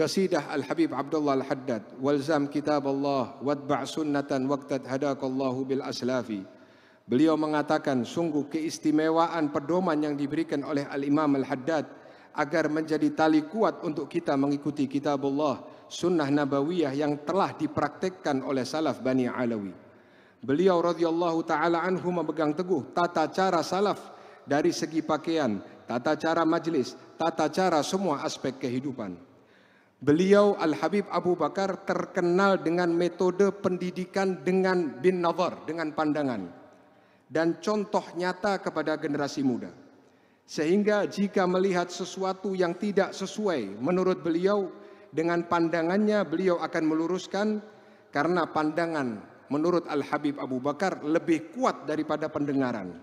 قصيدة الحبيب عبد الله الحداد والزم كتاب الله واتبع sunnatan waqtad hadakallahu bil aslafi Beliau mengatakan sungguh keistimewaan pedoman yang diberikan oleh Al-Imam Al-Haddad agar menjadi tali kuat untuk kita mengikuti kitab Allah, sunnah nabawiyah yang telah dipraktekkan oleh salaf Bani Alawi. Beliau radhiyallahu taala anhu memegang teguh tata cara salaf dari segi pakaian, tata cara majlis, tata cara semua aspek kehidupan. Beliau Al-Habib Abu Bakar terkenal dengan metode pendidikan dengan bin Nawar, dengan pandangan. Dan contoh nyata kepada generasi muda. Sehingga jika melihat sesuatu yang tidak sesuai menurut beliau, dengan pandangannya beliau akan meluruskan karena pandangan menurut Al-Habib Abu Bakar lebih kuat daripada pendengaran.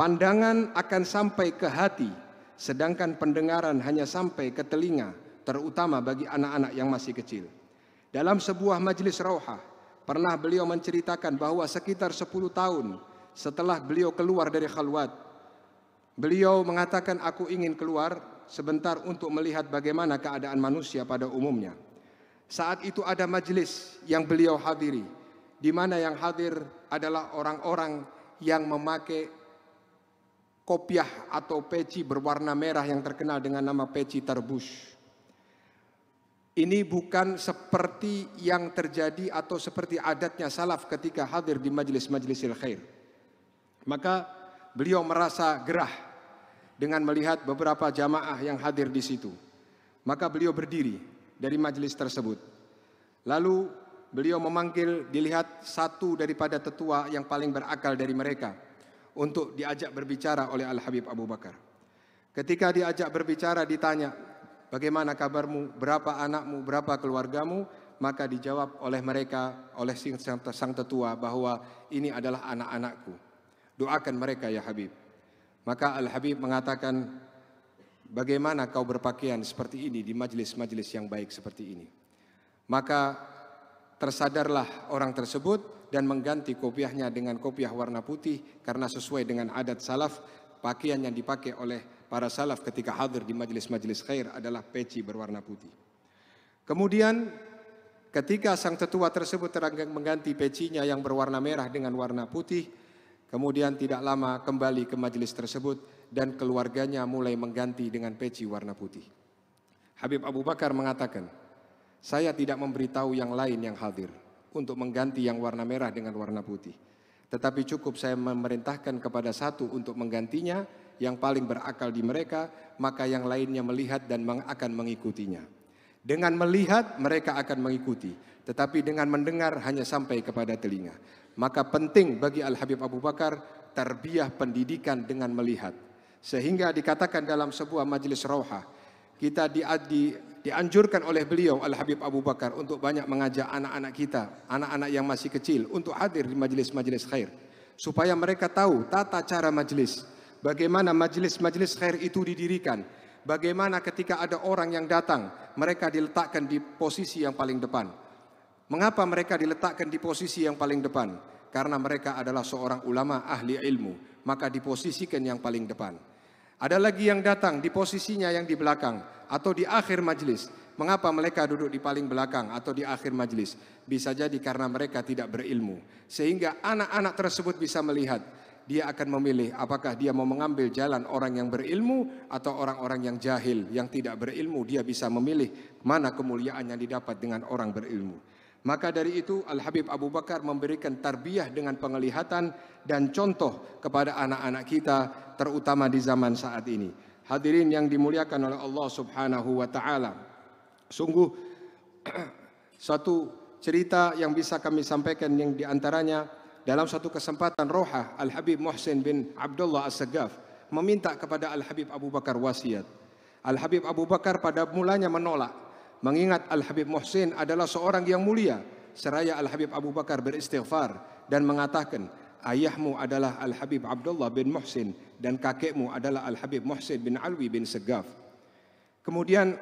Pandangan akan sampai ke hati, sedangkan pendengaran hanya sampai ke telinga terutama bagi anak-anak yang masih kecil. Dalam sebuah majelis rauhah, pernah beliau menceritakan bahwa sekitar 10 tahun setelah beliau keluar dari khalwat, beliau mengatakan aku ingin keluar sebentar untuk melihat bagaimana keadaan manusia pada umumnya. Saat itu ada majelis yang beliau hadiri, di mana yang hadir adalah orang-orang yang memakai kopiah atau peci berwarna merah yang terkenal dengan nama peci tarbush. Ini bukan seperti yang terjadi atau seperti adatnya salaf ketika hadir di majelis-majelis khair. Maka beliau merasa gerah dengan melihat beberapa jamaah yang hadir di situ. Maka beliau berdiri dari majelis tersebut. Lalu beliau memanggil dilihat satu daripada tetua yang paling berakal dari mereka untuk diajak berbicara oleh Al Habib Abu Bakar. Ketika diajak berbicara ditanya, bagaimana kabarmu, berapa anakmu, berapa keluargamu, maka dijawab oleh mereka, oleh sang tetua bahwa ini adalah anak-anakku. Doakan mereka ya Habib. Maka Al-Habib mengatakan, bagaimana kau berpakaian seperti ini di majelis-majelis yang baik seperti ini. Maka tersadarlah orang tersebut dan mengganti kopiahnya dengan kopiah warna putih karena sesuai dengan adat salaf pakaian yang dipakai oleh para salaf ketika hadir di majelis-majelis khair adalah peci berwarna putih. Kemudian ketika sang tetua tersebut mengganti pecinya yang berwarna merah dengan warna putih, kemudian tidak lama kembali ke majelis tersebut dan keluarganya mulai mengganti dengan peci warna putih. Habib Abu Bakar mengatakan, saya tidak memberitahu yang lain yang hadir untuk mengganti yang warna merah dengan warna putih. Tetapi cukup saya memerintahkan kepada satu untuk menggantinya yang paling berakal di mereka, maka yang lainnya melihat dan akan mengikutinya. Dengan melihat mereka akan mengikuti, tetapi dengan mendengar hanya sampai kepada telinga. Maka penting bagi Al Habib Abu Bakar terbiah pendidikan dengan melihat. Sehingga dikatakan dalam sebuah majelis roha, kita di, di, dianjurkan oleh beliau Al Habib Abu Bakar untuk banyak mengajak anak-anak kita, anak-anak yang masih kecil untuk hadir di majelis-majelis khair supaya mereka tahu tata cara majelis bagaimana majelis-majelis khair itu didirikan, bagaimana ketika ada orang yang datang, mereka diletakkan di posisi yang paling depan. Mengapa mereka diletakkan di posisi yang paling depan? Karena mereka adalah seorang ulama ahli ilmu, maka diposisikan yang paling depan. Ada lagi yang datang di posisinya yang di belakang atau di akhir majelis. Mengapa mereka duduk di paling belakang atau di akhir majelis? Bisa jadi karena mereka tidak berilmu. Sehingga anak-anak tersebut bisa melihat dia akan memilih apakah dia mau mengambil jalan orang yang berilmu atau orang-orang yang jahil yang tidak berilmu dia bisa memilih mana kemuliaan yang didapat dengan orang berilmu maka dari itu Al Habib Abu Bakar memberikan tarbiyah dengan penglihatan dan contoh kepada anak-anak kita terutama di zaman saat ini hadirin yang dimuliakan oleh Allah Subhanahu wa taala sungguh satu cerita yang bisa kami sampaikan yang diantaranya dalam satu kesempatan Roha Al-Habib Muhsin bin Abdullah As-Sagaf meminta kepada Al-Habib Abu Bakar wasiat. Al-Habib Abu Bakar pada mulanya menolak, mengingat Al-Habib Muhsin adalah seorang yang mulia. Seraya Al-Habib Abu Bakar beristighfar dan mengatakan, ayahmu adalah Al-Habib Abdullah bin Muhsin dan kakekmu adalah Al-Habib Muhsin bin Alwi bin Segaf. Kemudian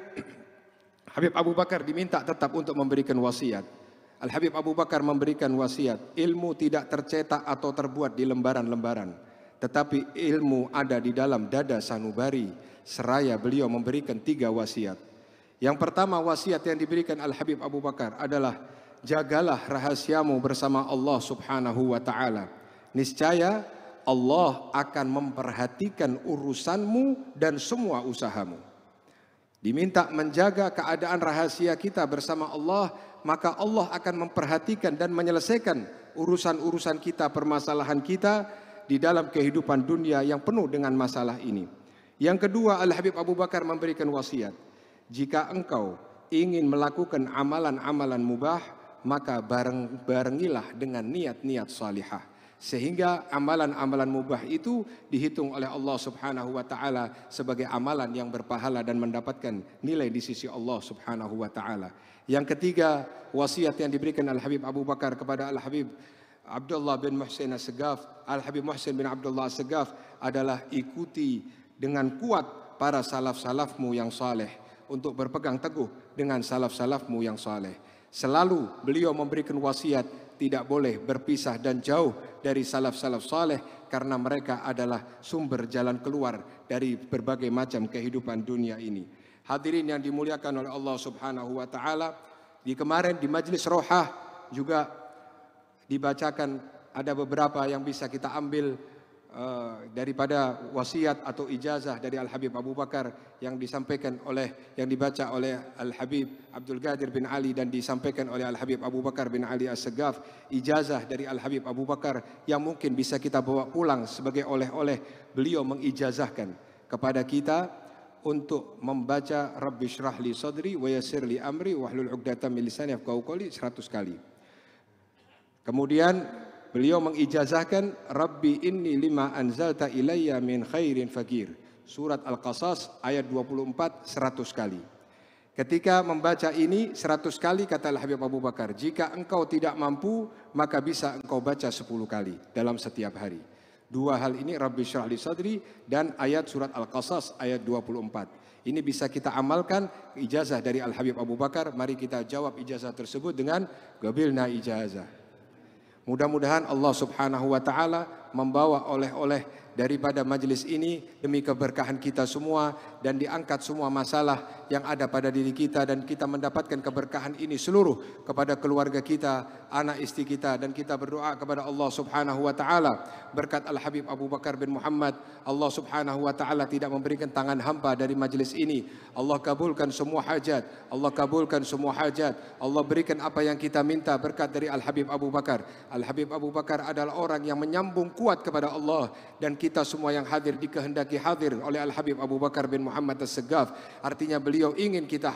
Habib Abu Bakar diminta tetap untuk memberikan wasiat. Al Habib Abu Bakar memberikan wasiat, ilmu tidak tercetak atau terbuat di lembaran-lembaran, tetapi ilmu ada di dalam dada sanubari. Seraya beliau memberikan tiga wasiat. Yang pertama wasiat yang diberikan Al Habib Abu Bakar adalah jagalah rahasiamu bersama Allah Subhanahu wa taala. Niscaya Allah akan memperhatikan urusanmu dan semua usahamu diminta menjaga keadaan rahasia kita bersama Allah, maka Allah akan memperhatikan dan menyelesaikan urusan-urusan kita, permasalahan kita di dalam kehidupan dunia yang penuh dengan masalah ini. Yang kedua, Al Habib Abu Bakar memberikan wasiat, jika engkau ingin melakukan amalan-amalan mubah, maka bareng barengilah dengan niat-niat salihah sehingga amalan-amalan mubah itu dihitung oleh Allah Subhanahu wa taala sebagai amalan yang berpahala dan mendapatkan nilai di sisi Allah Subhanahu wa taala. Yang ketiga, wasiat yang diberikan Al Habib Abu Bakar kepada Al Habib Abdullah bin Muhsin segaf Al Habib Muhsin bin Abdullah segaf adalah ikuti dengan kuat para salaf-salafmu yang saleh untuk berpegang teguh dengan salaf-salafmu yang saleh. Selalu beliau memberikan wasiat tidak boleh berpisah dan jauh dari salaf-salaf saleh karena mereka adalah sumber jalan keluar dari berbagai macam kehidupan dunia ini. Hadirin yang dimuliakan oleh Allah Subhanahu wa taala, di kemarin di majelis rohah juga dibacakan ada beberapa yang bisa kita ambil Eh, daripada wasiat atau ijazah dari Al Habib Abu Bakar yang disampaikan oleh yang dibaca oleh Al Habib Abdul Ghadir bin Ali dan disampaikan oleh Al Habib Abu Bakar bin Ali As-Sagaf ijazah dari Al Habib Abu Bakar yang mungkin bisa kita bawa pulang sebagai oleh-oleh beliau mengijazahkan kepada kita untuk membaca Rabbi Shrahli Sodri sadri amri wahlul 'uqdatam min lisani yafqahu qawli kali. Kemudian beliau mengijazahkan Rabbi inni lima anzalta ilayya min khairin fakir. Surat Al-Qasas ayat 24 100 kali. Ketika membaca ini 100 kali kata Habib Abu Bakar, jika engkau tidak mampu maka bisa engkau baca 10 kali dalam setiap hari. Dua hal ini Rabbi Syrahli Sadri dan ayat surat Al-Qasas ayat 24. Ini bisa kita amalkan ijazah dari Al-Habib Abu Bakar. Mari kita jawab ijazah tersebut dengan gabilna ijazah. Mudah-mudahan Allah Subhanahu wa taala membawa oleh-oleh daripada majelis ini demi keberkahan kita semua dan diangkat semua masalah yang ada pada diri kita dan kita mendapatkan keberkahan ini seluruh kepada keluarga kita, anak istri kita dan kita berdoa kepada Allah Subhanahu wa taala berkat Al Habib Abu Bakar bin Muhammad Allah Subhanahu wa taala tidak memberikan tangan hampa dari majelis ini. Allah kabulkan semua hajat, Allah kabulkan semua hajat. Allah berikan apa yang kita minta berkat dari Al Habib Abu Bakar. Al Habib Abu Bakar adalah orang yang menyambung kuat kepada Allah dan kita semua yang hadir dikehendaki hadir oleh Al Habib Abu Bakar bin Muhammad As-Segaf. Artinya beliau ingin kita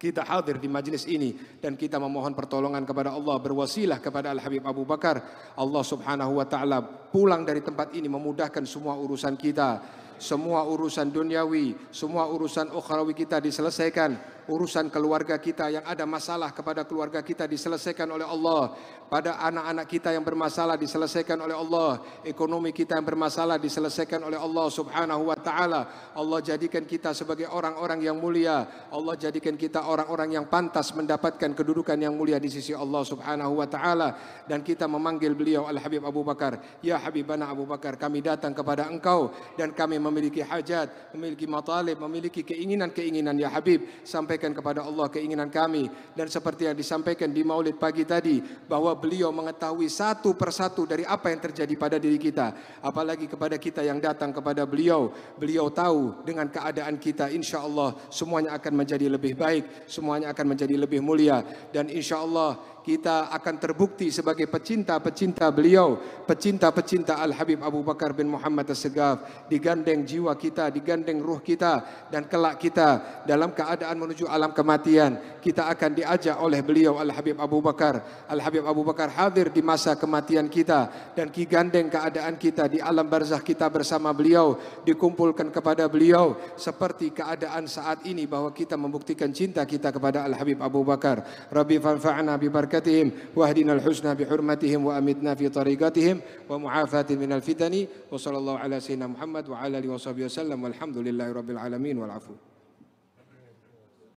kita hadir di majlis ini dan kita memohon pertolongan kepada Allah berwasilah kepada Al Habib Abu Bakar Allah Subhanahu wa taala pulang dari tempat ini memudahkan semua urusan kita semua urusan duniawi semua urusan ukhrawi kita diselesaikan urusan keluarga kita yang ada masalah kepada keluarga kita diselesaikan oleh Allah. Pada anak-anak kita yang bermasalah diselesaikan oleh Allah. Ekonomi kita yang bermasalah diselesaikan oleh Allah subhanahu wa ta'ala. Allah jadikan kita sebagai orang-orang yang mulia. Allah jadikan kita orang-orang yang pantas mendapatkan kedudukan yang mulia di sisi Allah subhanahu wa ta'ala. Dan kita memanggil beliau Al-Habib Abu Bakar. Ya Habibana Abu Bakar kami datang kepada engkau. Dan kami memiliki hajat, memiliki matalib, memiliki keinginan-keinginan ya Habib. Sampai sampaikan kepada Allah keinginan kami dan seperti yang disampaikan di Maulid pagi tadi bahwa beliau mengetahui satu persatu dari apa yang terjadi pada diri kita apalagi kepada kita yang datang kepada beliau beliau tahu dengan keadaan kita insya Allah semuanya akan menjadi lebih baik semuanya akan menjadi lebih mulia dan insya Allah kita akan terbukti sebagai pecinta-pecinta beliau, pecinta-pecinta Al-Habib Abu Bakar bin Muhammad As-Segaf, digandeng jiwa kita, digandeng ruh kita, dan kelak kita dalam keadaan menuju alam kematian, kita akan diajak oleh beliau Al-Habib Abu Bakar. Al-Habib Abu Bakar hadir di masa kematian kita, dan kigandeng keadaan kita di alam barzah kita bersama beliau, dikumpulkan kepada beliau, seperti keadaan saat ini bahwa kita membuktikan cinta kita kepada Al-Habib Abu Bakar. Rabbi fanfa'na bibarkat بركتهم واهدنا الحسنى بحرمتهم وأمتنا في طريقتهم ومعافاة من الفتن وصلى الله على سيدنا محمد وعلى آله وصحبه وسلم والحمد لله رب العالمين والعفو